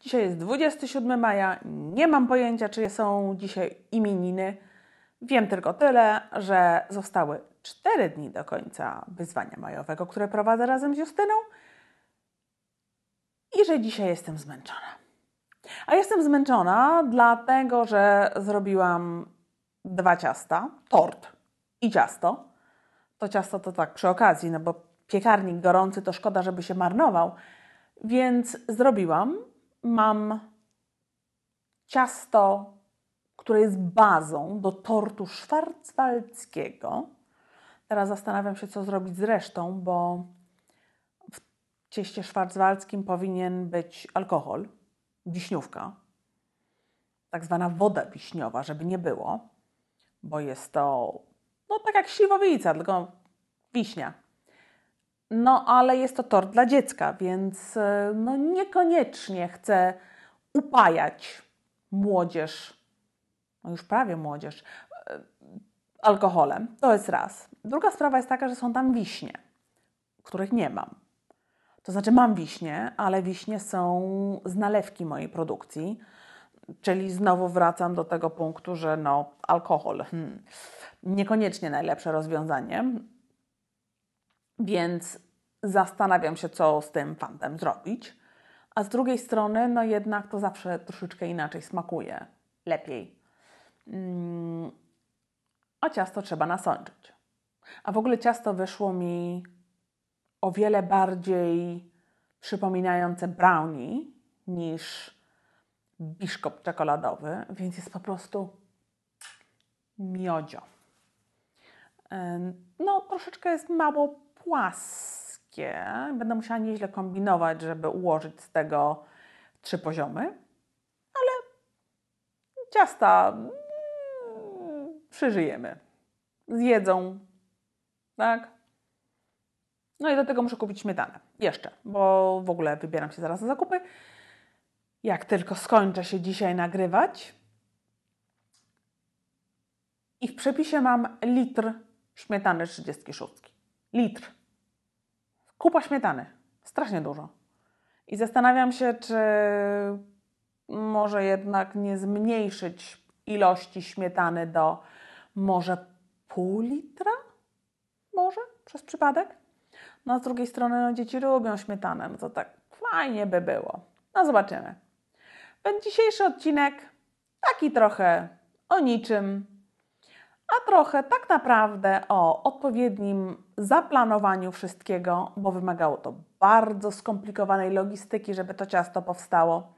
Dzisiaj jest 27 maja, nie mam pojęcia, czy są dzisiaj imieniny. Wiem tylko tyle, że zostały 4 dni do końca wyzwania majowego, które prowadzę razem z Justyną i że dzisiaj jestem zmęczona. A jestem zmęczona, dlatego że zrobiłam dwa ciasta, tort i ciasto. To ciasto to tak przy okazji, no bo piekarnik gorący to szkoda, żeby się marnował. Więc zrobiłam mam ciasto, które jest bazą do tortu szwarcwaldzkiego. Teraz zastanawiam się, co zrobić z resztą, bo w cieście szwarcwaldzkim powinien być alkohol, wiśniówka, tak zwana woda wiśniowa, żeby nie było, bo jest to no tak jak śliwowica, tylko wiśnia. No, ale jest to tort dla dziecka, więc e, no, niekoniecznie chcę upajać młodzież, no już prawie młodzież, e, alkoholem. To jest raz. Druga sprawa jest taka, że są tam wiśnie, których nie mam. To znaczy, mam wiśnie, ale wiśnie są z nalewki mojej produkcji, czyli znowu wracam do tego punktu, że no, alkohol hmm, niekoniecznie najlepsze rozwiązanie. Więc zastanawiam się, co z tym fantem zrobić. A z drugiej strony, no jednak to zawsze troszeczkę inaczej smakuje, lepiej. Mm. A ciasto trzeba nasączyć. A w ogóle ciasto wyszło mi o wiele bardziej przypominające brownie niż biszkop czekoladowy, więc jest po prostu miodzio. No, troszeczkę jest mało płas wszystkie. Będę musiała nieźle kombinować, żeby ułożyć z tego trzy poziomy, ale ciasta przyżyjemy, mm, przeżyjemy. Zjedzą, tak? No i do tego muszę kupić śmietanę. Jeszcze, bo w ogóle wybieram się zaraz na zakupy. Jak tylko skończę się dzisiaj nagrywać. I w przepisie mam litr śmietany 36. Litr kupa śmietany. Strasznie dużo. I zastanawiam się, czy może jednak nie zmniejszyć ilości śmietany do może pół litra? Może? Przez przypadek? No a z drugiej strony no, dzieci lubią śmietanę, no to tak fajnie by było. No zobaczymy. Ten dzisiejszy odcinek taki trochę o niczym, a trochę tak naprawdę o odpowiednim zaplanowaniu wszystkiego, bo wymagało to bardzo skomplikowanej logistyki, żeby to ciasto powstało.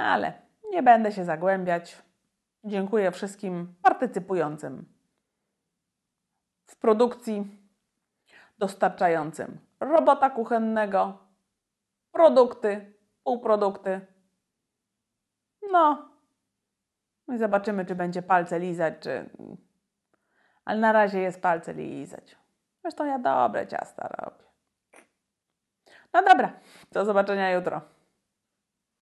Ale nie będę się zagłębiać. Dziękuję wszystkim partycypującym w produkcji, dostarczającym robota kuchennego, produkty, półprodukty. No, no i zobaczymy, czy będzie palce lizać, czy... Ale na razie jest palce lizać. Zresztą ja dobre ciasta robię. No dobra, do zobaczenia jutro.